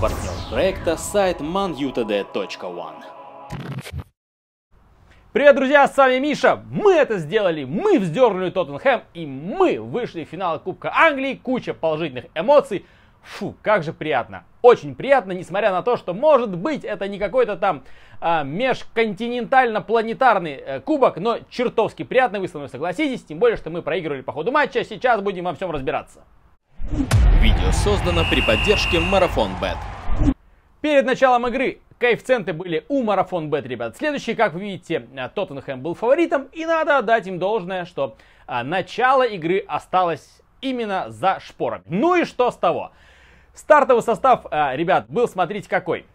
партнер проекта сайт manutd.one. Привет, друзья, с вами Миша. Мы это сделали, мы вздернули Тоттенхэм и мы вышли в финал Кубка Англии. Куча положительных эмоций. Фу, как же приятно. Очень приятно, несмотря на то, что, может быть, это не какой-то там а, межконтинентально-планетарный э, кубок, но чертовски приятно, вы со мной согласитесь, тем более, что мы проигрывали по ходу матча, сейчас будем во всем разбираться. Видео создано при поддержке Марафон Бет. Перед началом игры коэффициенты были у Марафон Бет, ребят. Следующий, как вы видите, э, Тоттенхэм был фаворитом. И надо отдать им должное, что э, начало игры осталось именно за шпорами. Ну и что с того? Стартовый состав, э, ребят, был, смотрите, какой.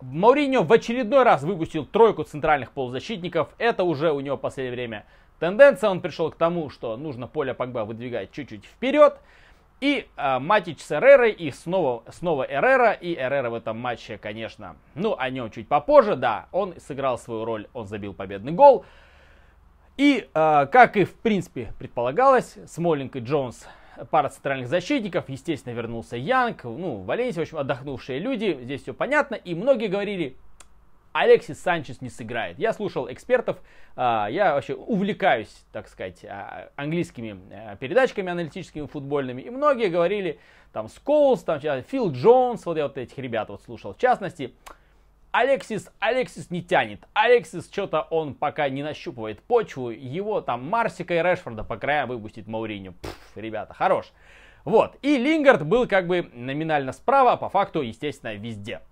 Мауриньо в очередной раз выпустил тройку центральных полузащитников. Это уже у него в последнее время тенденция. Он пришел к тому, что нужно поле Погба выдвигать чуть-чуть вперед. И э, а, Матич с Эррерой, и снова, снова Эррера, и Эррера в этом матче, конечно, ну, о нем чуть попозже, да, он сыграл свою роль, он забил победный гол. И, э, как и, в принципе, предполагалось, Смоллинг и Джонс, пара центральных защитников, естественно, вернулся Янг, ну, Валенсия, в общем, отдохнувшие люди, здесь все понятно, и многие говорили, Алексис Санчес не сыграет. Я слушал экспертов, а, я вообще увлекаюсь, так сказать, а, английскими а, передачками аналитическими, футбольными. И многие говорили, там, Сколс, там, Фил Джонс, вот я вот этих ребят вот слушал. В частности, Алексис, Алексис не тянет. Алексис что-то он пока не нащупывает почву. Его там Марсика и Решфорда по краям выпустит Мауриню. Пфф, ребята, хорош. Вот. И Лингард был как бы номинально справа, а по факту, естественно, везде.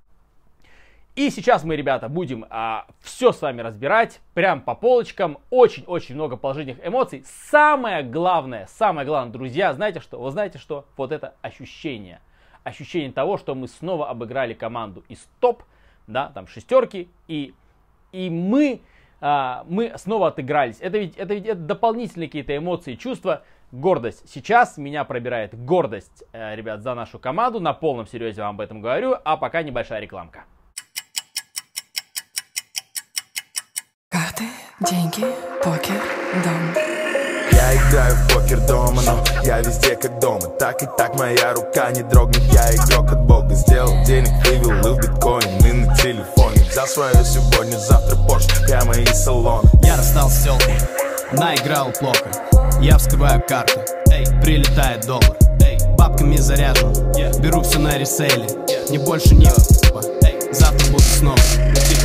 И сейчас мы, ребята, будем а, все с вами разбирать, прям по полочкам, очень-очень много положительных эмоций. Самое главное, самое главное, друзья, знаете что? Вы знаете что? Вот это ощущение. Ощущение того, что мы снова обыграли команду из топ, да, там шестерки, и, и мы, а, мы снова отыгрались. Это ведь, это ведь это дополнительные какие-то эмоции, чувства, гордость. Сейчас меня пробирает гордость, э, ребят, за нашу команду. На полном серьезе вам об этом говорю, а пока небольшая рекламка. деньги, покер, дом. Я играю в покер дома, но я везде как дома Так и так моя рука не дрогнет Я игрок от бога, сделал денег, вывел в биткоин И на телефоне взял свое сегодня, завтра Порш. Прямо из салона Я расстался с телкой, наиграл плохо Я вскрываю карту, прилетает доллар Бабками заряжен, беру все на реселе Не больше ни завтра буду снова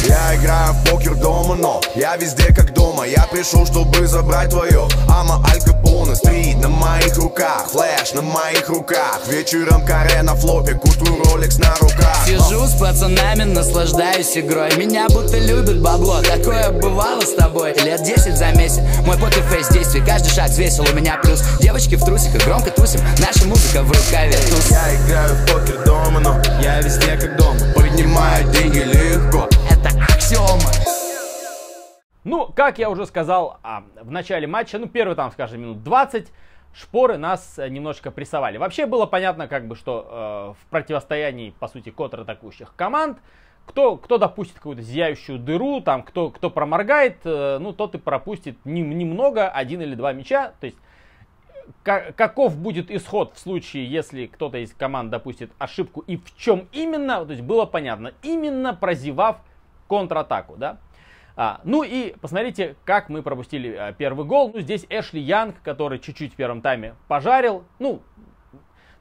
Я играю в покер дома, но я везде как дома Я пришел, чтобы забрать твое Ама Аль Капоне Стрит на моих руках, флэш на моих руках Вечером каре на флопе, куту утру роликс на руках Сижу с пацанами, наслаждаюсь игрой Меня будто любят бабло, такое бывало с тобой Лет 10 за месяц, мой покерфейс действий Каждый шаг взвесил у меня плюс Девочки в трусиках, громко тусим, наша музыка в рукаве Туз. Я играю в покер дома, но как я уже сказал а, в начале матча, ну, первый там, скажем, минут 20, шпоры нас э, немножко прессовали. Вообще было понятно, как бы, что э, в противостоянии, по сути, контратакующих команд, кто, кто допустит какую-то зияющую дыру, там, кто, кто проморгает, э, ну, тот и пропустит немного, один или два мяча. То есть, каков будет исход в случае, если кто-то из команд допустит ошибку и в чем именно, то есть было понятно, именно прозевав контратаку, да. А, ну и посмотрите, как мы пропустили а, первый гол. Ну, здесь Эшли Янг, который чуть-чуть в первом тайме пожарил. Ну,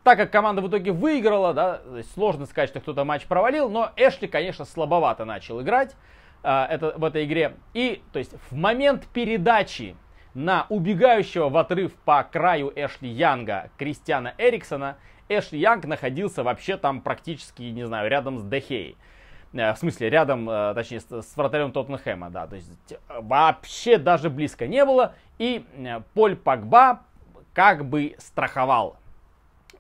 так как команда в итоге выиграла, да, сложно сказать, что кто-то матч провалил, но Эшли, конечно, слабовато начал играть а, это, в этой игре. И, то есть, в момент передачи на убегающего в отрыв по краю Эшли Янга Кристиана Эриксона, Эшли Янг находился вообще там практически, не знаю, рядом с Дехей. Э, в смысле, рядом, э, точнее, с вратарем Тоттенхэма, да, то есть вообще даже близко не было, и э, Поль Пагба как бы страховал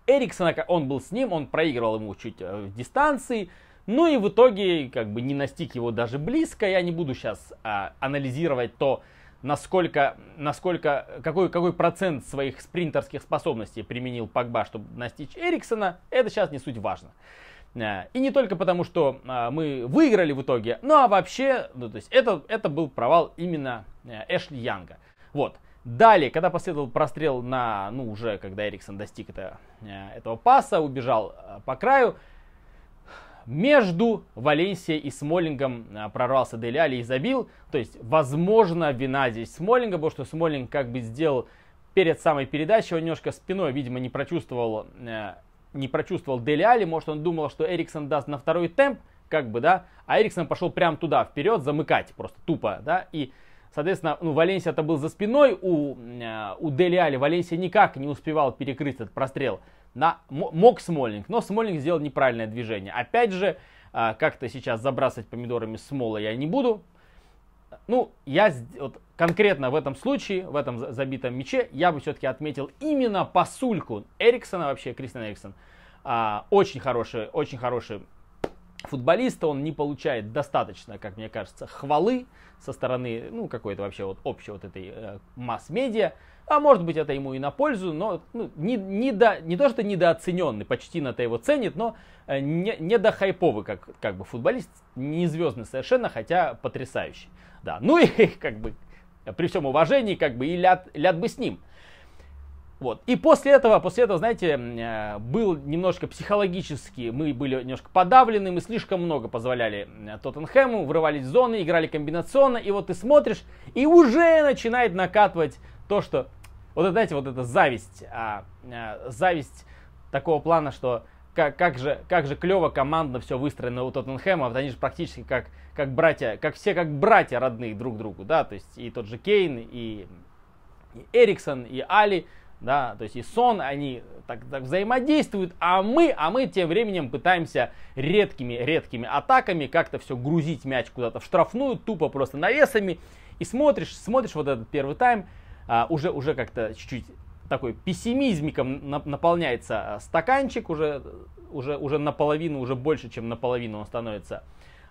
Эриксона, он был с ним, он проигрывал ему чуть в дистанции, ну и в итоге как бы не настиг его даже близко, я не буду сейчас а, анализировать то, насколько, насколько, какой, какой процент своих спринтерских способностей применил Пагба, чтобы настичь Эриксона, это сейчас не суть важно. Э, и не только потому, что э, мы выиграли в итоге, ну а вообще, ну, то есть это, это был провал именно э, Эшли Янга. Вот. Далее, когда последовал прострел на, ну уже, когда Эриксон достиг это, этого паса, убежал по краю, между Валенсией и Смолингом прорвался Дели Али и забил. То есть, возможно, вина здесь Смолинга, потому что Смолинг как бы сделал перед самой передачей, он немножко спиной, видимо, не прочувствовал не прочувствовал Дели Али, может он думал, что Эриксон даст на второй темп, как бы, да, а Эриксон пошел прямо туда, вперед, замыкать, просто тупо, да, и, соответственно, ну, Валенсия-то был за спиной у, э, у Дели Али, Валенсия никак не успевал перекрыть этот прострел, на, мог Смольник, но Смольник сделал неправильное движение, опять же, э, как-то сейчас забрасывать помидорами Смола я не буду, ну, я вот, конкретно в этом случае, в этом забитом мяче, я бы все-таки отметил именно посульку Эриксона, вообще Кристиан Эриксон. А, очень хороший, очень хороший футболиста, он не получает достаточно, как мне кажется, хвалы со стороны, ну, какой-то вообще вот общей вот этой э, масс-медиа. А может быть, это ему и на пользу, но ну, не, не, до, не то, что недооцененный, почти на-то его ценит, но э, не, не до хайповый, как, как бы футболист, не звездный совершенно, хотя потрясающий. Да, ну и как бы при всем уважении, как бы и ляд, ляд бы с ним. Вот. И после этого, после этого, знаете, э, был немножко психологически, мы были немножко подавлены, мы слишком много позволяли Тоттенхэму, врывались в зоны, играли комбинационно, и вот ты смотришь, и уже начинает накатывать то, что, вот это, знаете, вот эта зависть, а, а, зависть такого плана, что как, как же, как же клево командно все выстроено у Тоттенхэма, вот они же практически как, как братья, как все как братья родные друг другу, да, то есть и тот же Кейн, и, и Эриксон, и Али, да, то есть и сон, они так, так взаимодействуют, а мы, а мы тем временем пытаемся редкими-редкими атаками как-то все грузить мяч куда-то в штрафную, тупо просто навесами, и смотришь, смотришь вот этот первый тайм, а, уже, уже как-то чуть-чуть такой пессимизмиком наполняется а, стаканчик, уже, уже, уже наполовину, уже больше, чем наполовину он становится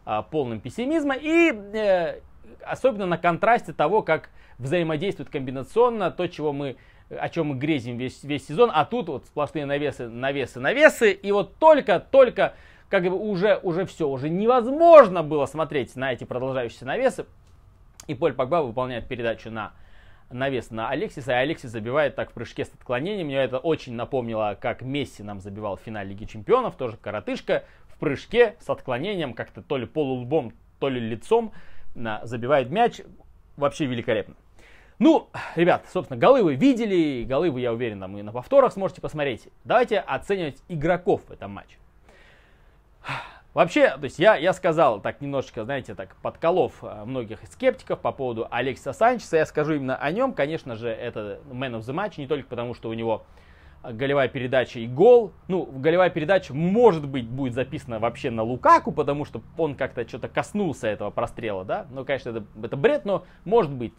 а, полным пессимизма, и э, особенно на контрасте того, как взаимодействует комбинационно то, чего мы о чем мы грезим весь, весь сезон, а тут вот сплошные навесы, навесы, навесы, и вот только-только как бы уже, уже все, уже невозможно было смотреть на эти продолжающиеся навесы. И Поль Погба выполняет передачу на навес на Алексиса, и Алексис забивает так в прыжке с отклонением. Мне это очень напомнило, как Месси нам забивал в финале Лиги Чемпионов, тоже коротышка, в прыжке с отклонением, как-то то ли полулбом, то ли лицом, забивает мяч. Вообще великолепно. Ну, ребят, собственно, голы вы видели, голы вы, я уверен, там и на повторах сможете посмотреть. Давайте оценивать игроков в этом матче. Вообще, то есть я, я сказал так немножечко, знаете, так подколов э, многих скептиков по поводу Алекса Санчеса. Я скажу именно о нем. Конечно же, это Man of the Match, не только потому, что у него э, голевая передача и гол. Ну, голевая передача, может быть, будет записана вообще на Лукаку, потому что он как-то что-то коснулся этого прострела, да. Ну, конечно, это, это бред, но может быть.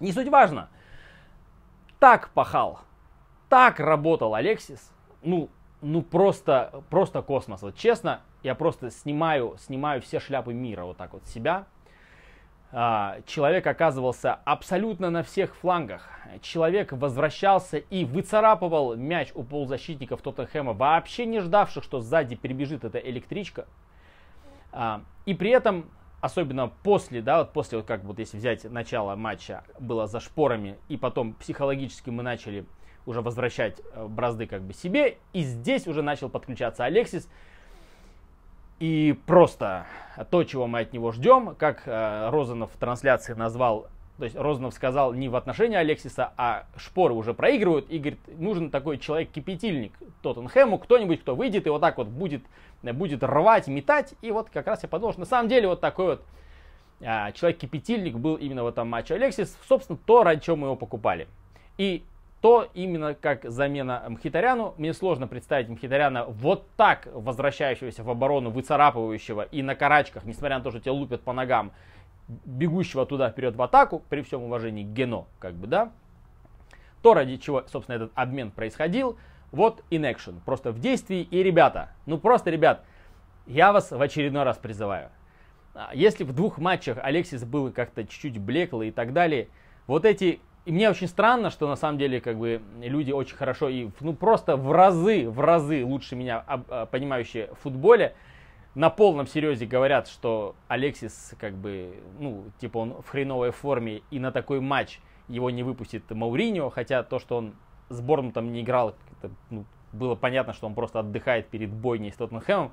Не суть важно. Так пахал, так работал Алексис. Ну, ну просто, просто космос. Вот честно, я просто снимаю, снимаю все шляпы мира вот так вот себя. А, человек оказывался абсолютно на всех флангах. Человек возвращался и выцарапывал мяч у полузащитников Тоттенхэма, вообще не ждавших, что сзади перебежит эта электричка. А, и при этом особенно после, да, вот после, вот как вот если взять начало матча, было за шпорами, и потом психологически мы начали уже возвращать э, бразды как бы себе, и здесь уже начал подключаться Алексис, и просто то, чего мы от него ждем, как э, Розанов в трансляции назвал то есть Розанов сказал не в отношении Алексиса, а шпоры уже проигрывают. И говорит, нужен такой человек-кипятильник Тоттенхэму, кто-нибудь, кто выйдет и вот так вот будет, будет рвать, метать. И вот как раз я подумал, что на самом деле вот такой вот а, человек-кипятильник был именно в этом матче. Алексис, собственно, то, ради чего мы его покупали. И то именно как замена Мхитаряну. Мне сложно представить Мхитаряна вот так возвращающегося в оборону, выцарапывающего и на карачках, несмотря на то, что тебя лупят по ногам, бегущего туда вперед в атаку, при всем уважении к Гено, как бы, да, то, ради чего, собственно, этот обмен происходил, вот in action, просто в действии, и ребята, ну просто, ребят, я вас в очередной раз призываю, а, если в двух матчах Алексис был как-то чуть-чуть блеклый и так далее, вот эти... И мне очень странно, что на самом деле как бы люди очень хорошо и ну просто в разы, в разы лучше меня а, а, понимающие в футболе, на полном серьезе говорят, что Алексис, как бы, ну, типа он в хреновой форме, и на такой матч его не выпустит Мауриньо, хотя то, что он с там не играл, это, ну, было понятно, что он просто отдыхает перед бойней с Тоттенхэмом.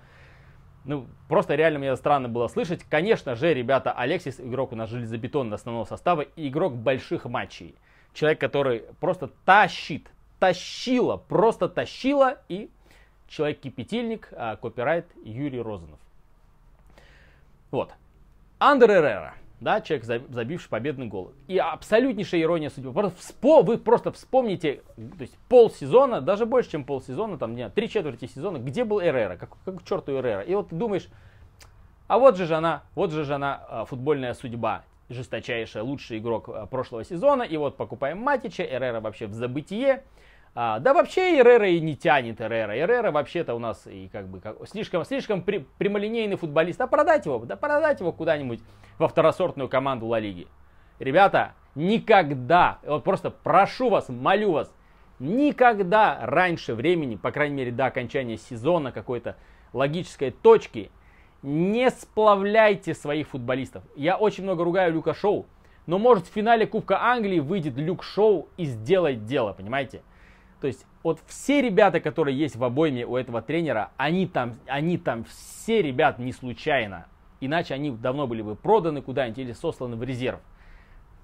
Ну, просто реально мне странно было слышать. Конечно же, ребята, Алексис игрок у нас железобетонного основного состава и игрок больших матчей. Человек, который просто тащит, тащила, просто тащила и Человек-кипятильник, а копирайт Юрий Розанов. Вот. Андер Эррера, да, человек, забивший победный гол. И абсолютнейшая ирония судьбы. Просто вспо, вы просто вспомните, то есть полсезона, даже больше, чем полсезона, там, не, три четверти сезона, где был Эрера, как, как к черту Эрера. И вот ты думаешь, а вот же она, вот же она а, футбольная судьба жесточайшая, лучший игрок а, прошлого сезона. И вот покупаем Матича, Эрера вообще в забытие. А, да вообще Эррера и не тянет Эррера. Эррера вообще-то у нас и как бы как, слишком, слишком при, прямолинейный футболист. А продать его, да продать его куда-нибудь во второсортную команду Ла Лиги. Ребята, никогда, вот просто прошу вас, молю вас, никогда раньше времени, по крайней мере до окончания сезона какой-то логической точки, не сплавляйте своих футболистов. Я очень много ругаю Люка Шоу, но может в финале Кубка Англии выйдет Люк Шоу и сделает дело, понимаете? То есть вот все ребята, которые есть в обойме у этого тренера, они там, они там все ребят не случайно. Иначе они давно были бы проданы куда-нибудь или сосланы в резерв.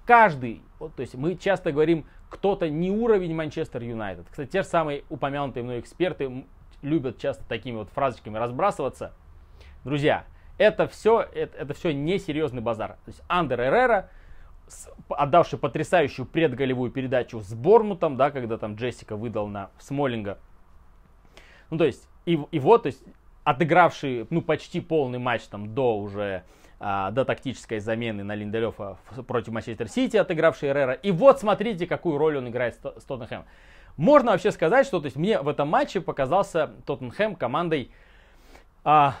Каждый, вот, то есть мы часто говорим, кто-то не уровень Манчестер Юнайтед. Кстати, те же самые упомянутые мной эксперты любят часто такими вот фразочками разбрасываться. Друзья, это все, это, это все несерьезный базар. То есть Андер Эррера отдавший потрясающую предголевую передачу с Борнутом, да, когда там Джессика выдал на Смоллинга Ну, то есть, и, и вот, то есть, отыгравший, ну, почти полный матч там до уже а, до тактической замены на Линделёфа против Манчестер Сити, отыгравший Эррера. И вот смотрите, какую роль он играет с Тоттенхэм. Можно вообще сказать, что то есть, мне в этом матче показался Тоттенхэм командой, а,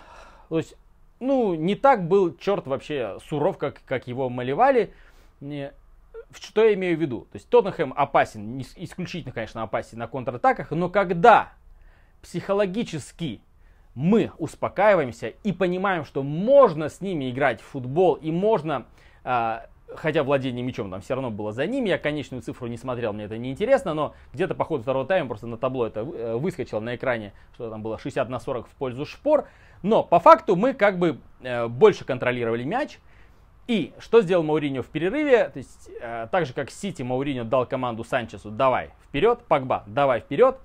то есть, ну, не так был черт вообще суров, как, как его малевали не, что я имею в виду? То есть Тоттенхэм опасен, исключительно, конечно, опасен на контратаках, но когда психологически мы успокаиваемся и понимаем, что можно с ними играть в футбол и можно, э, хотя владение мячом там все равно было за ними, я конечную цифру не смотрел, мне это не интересно, но где-то по ходу второго тайма просто на табло это э, выскочило на экране, что там было 60 на 40 в пользу Шпор, но по факту мы как бы э, больше контролировали мяч, и что сделал Мауриньо в перерыве? То есть, э, так же как Сити, Мауриньо дал команду Санчесу «давай вперед», Пакба, «давай вперед».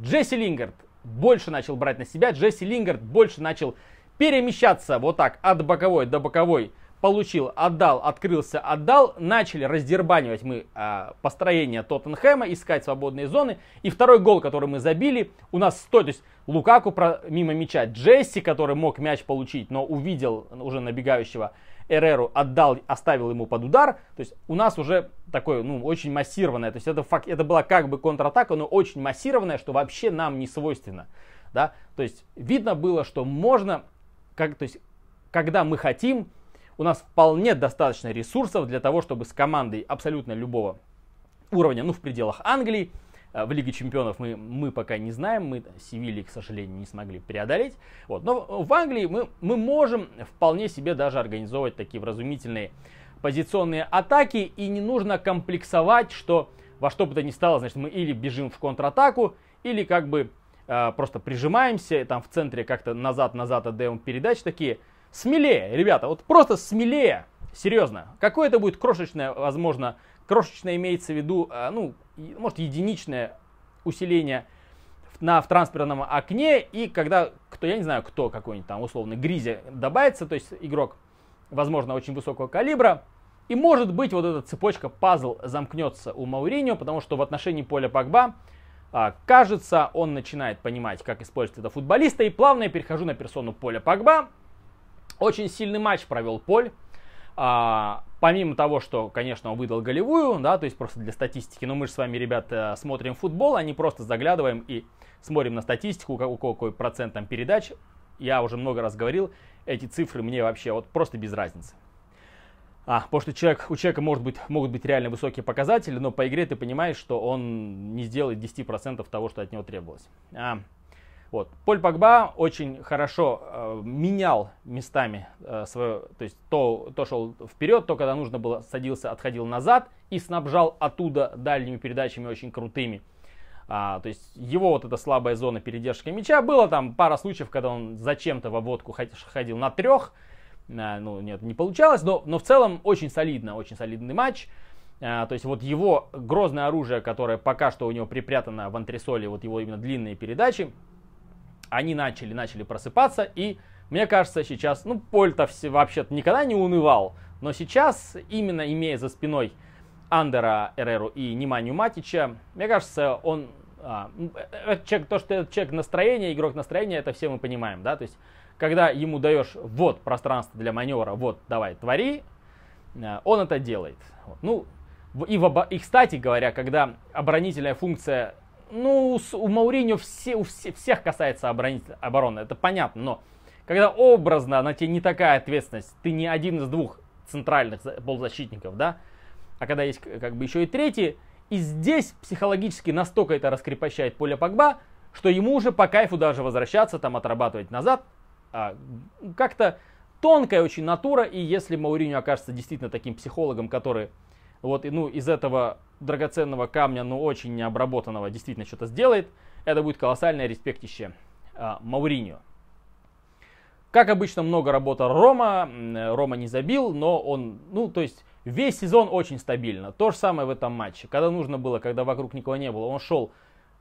Джесси Лингард больше начал брать на себя, Джесси Лингард больше начал перемещаться вот так от боковой до боковой получил, отдал, открылся, отдал, начали раздербанивать мы э, построение Тоттенхэма, искать свободные зоны. И второй гол, который мы забили, у нас стой, то есть Лукаку про, мимо мяча, Джесси, который мог мяч получить, но увидел уже набегающего Эреру, отдал, оставил ему под удар. То есть у нас уже такое, ну, очень массированное, то есть это, факт, это была как бы контратака, но очень массированная, что вообще нам не свойственно. Да? То есть видно было, что можно, как, то есть, когда мы хотим, у нас вполне достаточно ресурсов для того, чтобы с командой абсолютно любого уровня, ну в пределах Англии, э, в Лиге Чемпионов мы, мы пока не знаем, мы Севильи, к сожалению, не смогли преодолеть. Вот. Но в Англии мы, мы можем вполне себе даже организовывать такие вразумительные позиционные атаки, и не нужно комплексовать, что во что бы то ни стало, значит, мы или бежим в контратаку, или как бы э, просто прижимаемся, там в центре как-то назад-назад отдаем передачи такие – Смелее, ребята, вот просто смелее. Серьезно. Какое это будет крошечное, возможно, крошечное имеется в виду, а, ну, может, единичное усиление на, в трансферном окне, и когда кто, я не знаю, кто какой-нибудь там условно Гризи добавится, то есть игрок, возможно, очень высокого калибра, и может быть вот эта цепочка пазл замкнется у Мауриньо, потому что в отношении поля Погба а, кажется, он начинает понимать, как использовать это футболиста, и плавно я перехожу на персону поля Погба, очень сильный матч провел Поль. А, помимо того, что, конечно, он выдал голевую, да, то есть просто для статистики, но мы же с вами, ребята, смотрим футбол, а не просто заглядываем и смотрим на статистику, у какой процент там передач. Я уже много раз говорил, эти цифры мне вообще вот просто без разницы. А, потому что человек, у человека может быть, могут быть реально высокие показатели, но по игре ты понимаешь, что он не сделает 10% того, что от него требовалось. А, вот. Поль Погба очень хорошо э, менял местами э, свое, то есть то, то шел вперед, то когда нужно было садился, отходил назад и снабжал оттуда дальними передачами очень крутыми. А, то есть его вот эта слабая зона передержки мяча, было там пара случаев, когда он зачем-то в обводку ходил на трех, а, ну нет, не получалось, но, но в целом очень солидно, очень солидный матч. А, то есть вот его грозное оружие, которое пока что у него припрятано в антресоле, вот его именно длинные передачи, они начали, начали просыпаться, и мне кажется, сейчас, ну, Поль-то вообще-то никогда не унывал, но сейчас, именно имея за спиной Андера Эреру и Неманию Матича, мне кажется, он... А, э, э, человек, то, что этот человек настроение, игрок настроения, это все мы понимаем, да, то есть, когда ему даешь вот пространство для маневра, вот, давай, твори, э, он это делает. Вот. Ну, и, в оба... и, кстати говоря, когда оборонительная функция ну, у Мауриньо все, у все, всех касается обороны, это понятно, но когда образно на тебе не такая ответственность, ты не один из двух центральных полузащитников, да, а когда есть как бы еще и третий, и здесь психологически настолько это раскрепощает поле Погба, что ему уже по кайфу даже возвращаться, там отрабатывать назад. А, как-то тонкая очень натура, и если Мауриньо окажется действительно таким психологом, который вот, ну, из этого драгоценного камня, но очень необработанного, действительно что-то сделает, это будет колоссальное респектище э, а, Мауриньо. Как обычно, много работа Рома, э, Рома не забил, но он, ну, то есть, весь сезон очень стабильно. То же самое в этом матче. Когда нужно было, когда вокруг никого не было, он шел,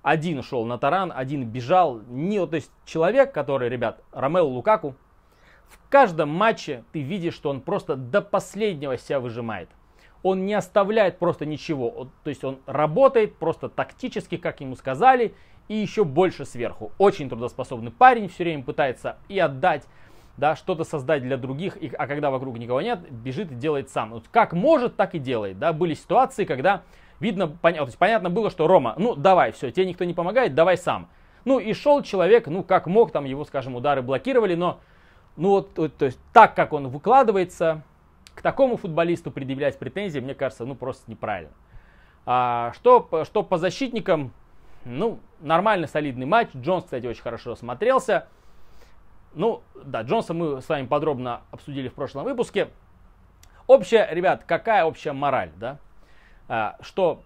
один шел на таран, один бежал. Не, то есть, человек, который, ребят, Ромео Лукаку, в каждом матче ты видишь, что он просто до последнего себя выжимает он не оставляет просто ничего. То есть он работает просто тактически, как ему сказали, и еще больше сверху. Очень трудоспособный парень, все время пытается и отдать, да, что-то создать для других, и, а когда вокруг никого нет, бежит и делает сам. Вот как может, так и делает, да. Были ситуации, когда видно, пон... то есть понятно было, что Рома, ну давай, все, тебе никто не помогает, давай сам. Ну и шел человек, ну как мог, там его, скажем, удары блокировали, но ну вот, вот то есть так, как он выкладывается, к такому футболисту предъявлять претензии, мне кажется, ну просто неправильно. А, что, что по защитникам, ну, нормально солидный матч. Джонс, кстати, очень хорошо смотрелся. Ну, да, Джонса мы с вами подробно обсудили в прошлом выпуске. Общая, ребят, какая общая мораль, да? А, что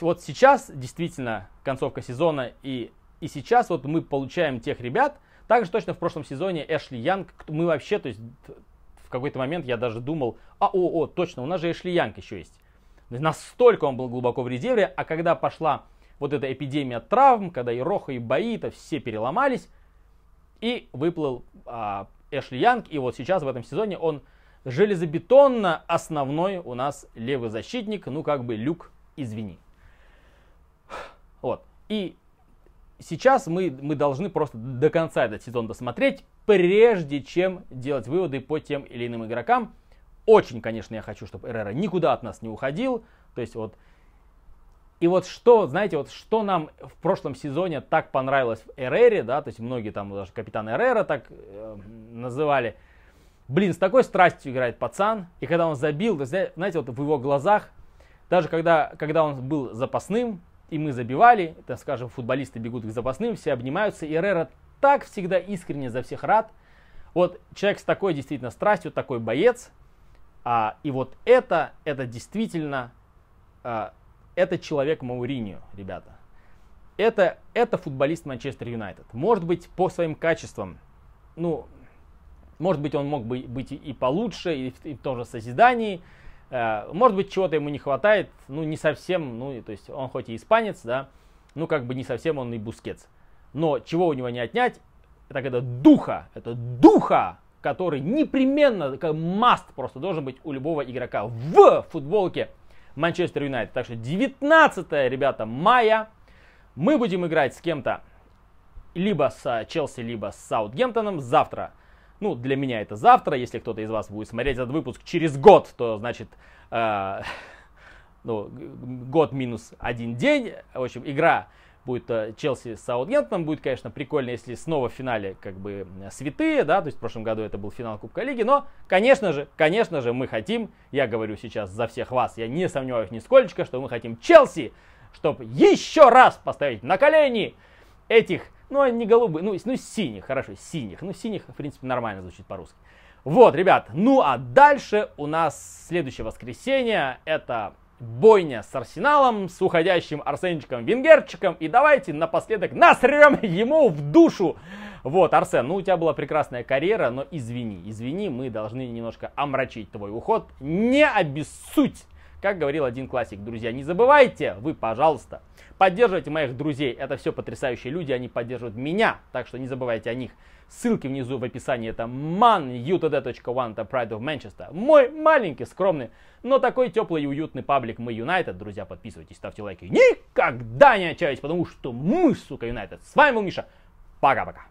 вот сейчас действительно концовка сезона и, и сейчас вот мы получаем тех ребят, также точно в прошлом сезоне Эшли Янг, мы вообще, то есть какой-то момент я даже думал, а, о, о, точно, у нас же Эшли Янг еще есть. Настолько он был глубоко в резерве, а когда пошла вот эта эпидемия травм, когда и Роха, и Баита все переломались, и выплыл а, Эшли Янг, и вот сейчас в этом сезоне он железобетонно основной у нас левый защитник, ну как бы Люк, извини. Вот. И сейчас мы, мы должны просто до конца этот сезон досмотреть, прежде чем делать выводы по тем или иным игрокам. Очень, конечно, я хочу, чтобы Эррера никуда от нас не уходил. То есть вот и вот что, знаете, вот что нам в прошлом сезоне так понравилось в Эрере, да, то есть многие там даже капитан Эрера так э, называли. Блин, с такой страстью играет пацан, и когда он забил, то есть, знаете, вот в его глазах, даже когда, когда он был запасным, и мы забивали, так скажем, футболисты бегут к запасным, все обнимаются, и Эрера так всегда искренне за всех рад. Вот человек с такой действительно страстью, такой боец. А, и вот это, это действительно, а, это человек Мауриньо, ребята. Это, это футболист Манчестер Юнайтед. Может быть, по своим качествам, ну, может быть, он мог бы быть и получше, и в, и в том же созидании. Э, может быть, чего-то ему не хватает, ну, не совсем, ну, то есть он хоть и испанец, да, ну, как бы не совсем он и бускетс. Но чего у него не отнять, так это духа, это духа, который непременно, как must просто должен быть у любого игрока в футболке Манчестер Юнайтед. Так что 19, ребята, мая мы будем играть с кем-то, либо с э, Челси, либо с Саутгемптоном завтра. Ну, для меня это завтра. Если кто-то из вас будет смотреть этот выпуск через год, то значит... Э, ну, год минус один день. В общем, игра будет э, Челси с Саутгемптоном. Будет, конечно, прикольно, если снова в финале как бы святые, да, то есть в прошлом году это был финал Кубка Лиги, но, конечно же, конечно же, мы хотим, я говорю сейчас за всех вас, я не сомневаюсь нисколечко, что мы хотим Челси, чтобы еще раз поставить на колени этих, ну, а не голубых, ну, ну, синих, хорошо, синих, ну, синих, в принципе, нормально звучит по-русски. Вот, ребят, ну а дальше у нас следующее воскресенье, это бойня с Арсеналом, с уходящим Арсенчиком Венгерчиком. И давайте напоследок насрем ему в душу. Вот, Арсен, ну у тебя была прекрасная карьера, но извини, извини, мы должны немножко омрачить твой уход. Не обессудь! Как говорил один классик, друзья, не забывайте, вы, пожалуйста, поддерживайте моих друзей. Это все потрясающие люди, они поддерживают меня, так что не забывайте о них. Ссылки внизу в описании. Это manutd.one, это Pride of Manchester. Мой маленький, скромный, но такой теплый и уютный паблик Мы United, Друзья, подписывайтесь, ставьте лайки. Никогда не отчаивайтесь, потому что мы, сука, United С вами был Миша. Пока-пока.